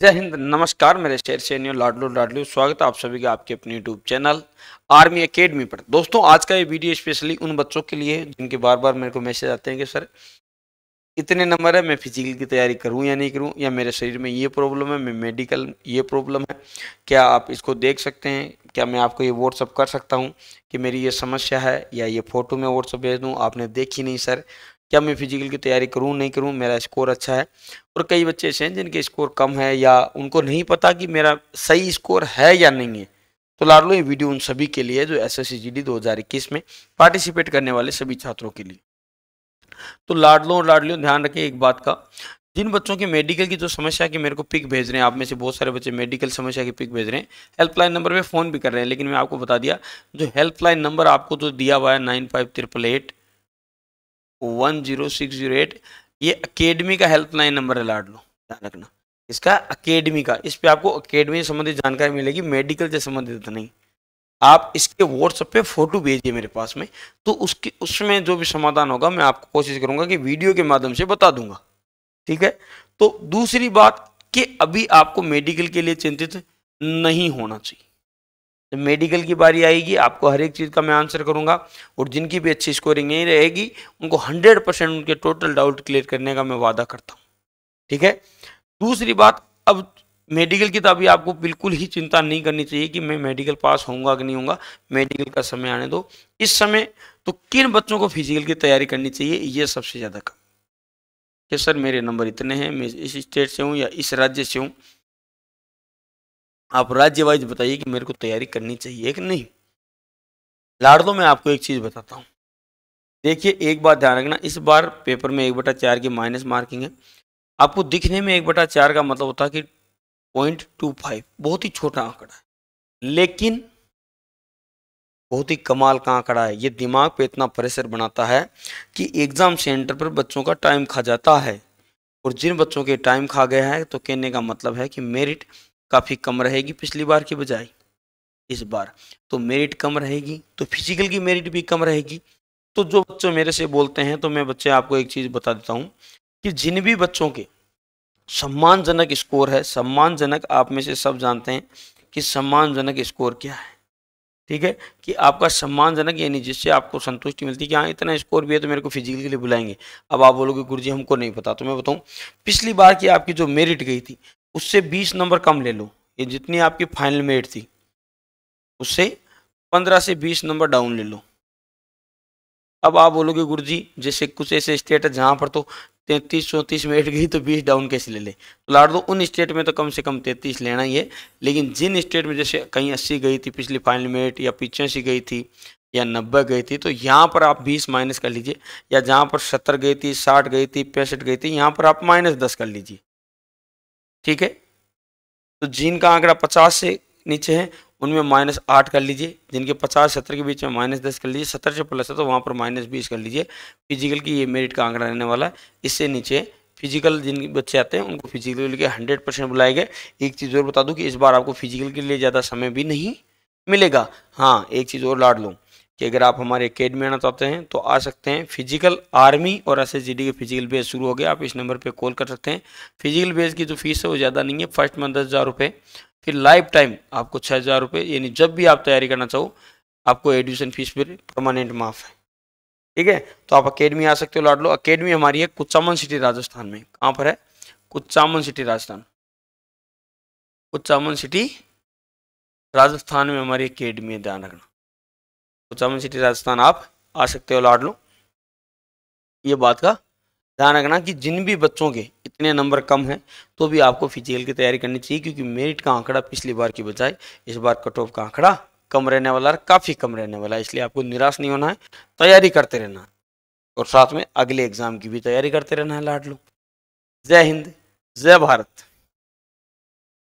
जय हिंद नमस्कार मेरे शेर सैन्य लाडलू लाडलू स्वागत है आप सभी का आपके अपने यूट्यूब चैनल आर्मी एकेडमी पर दोस्तों आज का ये वीडियो स्पेशली उन बच्चों के लिए है जिनके बार बार मेरे को मैसेज आते हैं कि सर इतने नंबर है मैं फिजिकल की तैयारी करूं या नहीं करूं या मेरे शरीर में ये प्रॉब्लम है मैं मेडिकल ये प्रॉब्लम है क्या आप इसको देख सकते हैं क्या मैं आपको ये व्हाट्सअप कर सकता हूँ कि मेरी ये समस्या है या ये फ़ोटो मैं व्हाट्सअप भेज दूँ आपने देखी नहीं सर क्या मैं फिजिकल की तैयारी करूँ नहीं करूँ मेरा स्कोर अच्छा है और कई बच्चे ऐसे हैं जिनके स्कोर कम है या उनको नहीं पता कि मेरा सही स्कोर है या नहीं है तो लाडलो ये वीडियो उन सभी के लिए जो S S C G D दो हज़ार इक्कीस में पार्टिसिपेट करने वाले सभी छात्रों के लिए तो लो और लो ध्यान रखें एक बात का जिन बच्चों के मेडिकल की जो समस्या की मेरे को पिक भेज रहे हैं आप में से बहुत सारे बच्चे मेडिकल समस्या की पिक भेज रहे हैं हेल्पलाइन नंबर पे फ़ोन भी कर रहे हैं लेकिन मैं आपको बता दिया जो हेल्पलाइन नंबर आपको जो तो दिया हुआ है nine five triple eight one zero six zero eight ये अकेडमी का हेल्पलाइन नंबर है लाड लो ध्यान रखना इसका अकेडमी का इस पर आपको अकेडमी से संबंधित जानकारी मिलेगी मेडिकल से संबंधित नहीं आप इसके व्हाट्सएप पे फोटो भेजिए मेरे पास में तो उसके उसमें जो भी समाधान होगा मैं आपको कोशिश करूंगा कि वीडियो के माध्यम से बता दूंगा ठीक है तो दूसरी बात कि अभी आपको मेडिकल के लिए चिंतित नहीं होना चाहिए जब तो मेडिकल की बारी आएगी आपको हर एक चीज़ का मैं आंसर करूंगा और जिनकी भी अच्छी स्कोरिंग नहीं रहेगी उनको 100 परसेंट उनके टोटल डाउट क्लियर करने का मैं वादा करता हूँ ठीक है दूसरी बात अब मेडिकल की तो अभी आपको बिल्कुल ही चिंता नहीं करनी चाहिए कि मैं मेडिकल पास होऊंगा कि नहीं होऊंगा मेडिकल का समय आने दो इस समय तो किन बच्चों को फिजिकल की तैयारी करनी चाहिए ये सबसे ज़्यादा कम कि सर मेरे नंबर इतने हैं मैं इस स्टेट से हूँ या इस राज्य से हूँ आप राज्य वाइज बताइए कि मेरे को तैयारी करनी चाहिए कि नहीं लाड़ दो मैं आपको एक चीज़ बताता हूँ देखिए एक बात ध्यान रखना इस बार पेपर में एक बटा चार की माइनस मार्किंग है आपको दिखने में एक बटा चार का मतलब होता है कि पॉइंट टू फाइव बहुत ही छोटा आंकड़ा है लेकिन बहुत ही कमाल का आंकड़ा है ये दिमाग पे इतना प्रेशर बनाता है कि एग्ज़ाम सेंटर पर बच्चों का टाइम खा जाता है और जिन बच्चों के टाइम खा गया है तो कहने का मतलब है कि मेरिट काफ़ी कम रहेगी पिछली बार की बजाय इस बार तो मेरिट कम रहेगी तो फिजिकल की मेरिट भी कम रहेगी तो जो बच्चे मेरे से बोलते हैं तो मैं बच्चे आपको एक चीज़ बता देता हूँ कि जिन भी बच्चों के सम्मानजनक स्कोर है सम्मानजनक आप में से सब जानते हैं कि सम्मानजनक स्कोर क्या है ठीक है कि आपका सम्मानजनक यानी जिससे आपको संतुष्टि मिलती है कि हाँ इतना स्कोर भी है तो मेरे को फिजिकल के लिए बुलाएंगे अब आप बोलोगे गुरु जी हमको नहीं पता तो मैं बताऊँ पिछली बार की आपकी जो मेरिट गई थी उससे बीस नंबर कम ले लो ये जितनी आपकी फाइनल मेट थी उससे पंद्रह से बीस नंबर डाउन ले लो अब आप बोलोगे गुरु जी जैसे कुछ ऐसे स्टेट है जहाँ पर तो तैंतीस चौंतीस मेट गई तो बीस डाउन कैसे ले ले तो लाट दो उन स्टेट में तो कम से कम तैंतीस लेना ही है लेकिन जिन स्टेट में जैसे कहीं अस्सी गई थी पिछली फाइनल मेट या पिचासी गई थी या नब्बे गई थी तो यहाँ पर आप बीस माइनस कर लीजिए या जहाँ पर सत्तर गई थी साठ गई थी पैंसठ गई थी यहाँ पर आप माइनस दस कर लीजिए ठीक है तो जीन का आंकड़ा पचास से नीचे है उनमें माइनस आठ कर लीजिए जिनके पचास सत्तर के बीच में माइनस दस कर लीजिए सत्तर से प्लस है तो वहाँ पर माइनस बीस कर लीजिए फिजिकल की ये मेरिट का आंकड़ा रहने वाला है इससे नीचे फिजिकल जिन बच्चे आते हैं उनको फिजिकल के लिए हंड्रेड परसेंट बुलाए गए एक चीज़ और बता दूँ कि इस बार आपको फिजिकल के लिए ज़्यादा समय भी नहीं मिलेगा हाँ एक चीज़ और लाड लूँ कि अगर आप हमारे अकेडमी आना चाहते हैं तो आ सकते हैं फिजिकल आर्मी और एस एस के फिजिकल बेस शुरू हो गया आप इस नंबर पे कॉल कर सकते हैं फिजिकल बेस की जो फीस है वो ज़्यादा नहीं है फर्स्ट मंथ दस हज़ार रुपये फिर लाइफ टाइम आपको छः हज़ार रुपये यानी जब भी आप तैयारी करना चाहो आपको एडमिशन फीस फिर परमानेंट माफ़ है ठीक है तो आप अकेडमी आ सकते हो लाड लो अकेडमी हमारी है कुचामन सिटी राजस्थान में कहाँ पर है कुचामन सिटी राजस्थान कुचामन सिटी राजस्थान में हमारी अकेडमी है ध्यान रखना उत्साहन सिटी राजस्थान आप आ सकते हो लाड लो ये बात का ध्यान रखना कि जिन भी बच्चों के इतने नंबर कम हैं तो भी आपको फिजिकल की तैयारी करनी चाहिए क्योंकि मेरिट का आंकड़ा पिछली बार की बजाय इस बार कट ऑफ का आंकड़ा कम रहने वाला है काफ़ी कम रहने वाला है इसलिए आपको निराश नहीं होना है तैयारी करते रहना और साथ में अगले एग्जाम की भी तैयारी करते रहना है लाडलो जय हिंद जय भारत